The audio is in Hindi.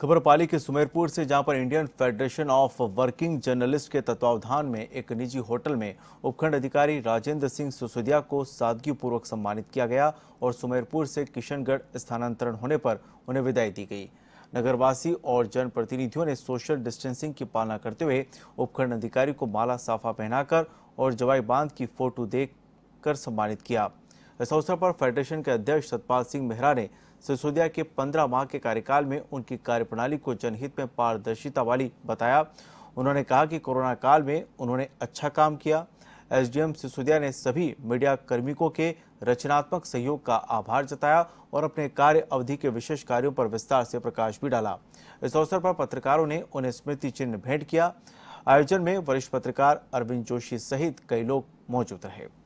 खबर पाली के सुमेरपुर से जहां पर Indian federation of working journalist के तत्वावधान में एक निजी होटल में उपखंड अधिकारी राजेंद्र सिंह सुसुदिया को सादगीपूर्वक सम्मानित किया गया और सुमेरपुर से किशनगढ़ स्थानांतरण होने पर उन्हें विदाई दी गई नगरवासी और जनप्रतिनिधियों ने सोशल डिस्टेंसिंग की पालना करते हुए उपखंड अधिकारी को माला साफा पहनाकर और जवाई बांध की फोटो देख कर सम्मानित किया इस अवसर पर फेडरेशन के अध्यक्ष सतपाल सिंह मेहरा ने सिसोदिया के पंद्रह माह के कार्यकाल में उनकी कार्यप्रणाली को जनहित में पारदर्शिता वाली बताया उन्होंने कहा कि कोरोना काल में उन्होंने अच्छा काम किया एसडीएम सिसोदिया ने सभी मीडिया कर्मियों के रचनात्मक सहयोग का आभार जताया और अपने कार्य अवधि के विशेष कार्यों पर विस्तार से प्रकाश भी डाला इस अवसर पर पत्रकारों ने उन्हें स्मृति चिन्ह भेंट किया आयोजन में वरिष्ठ पत्रकार अरविंद जोशी सहित कई लोग मौजूद रहे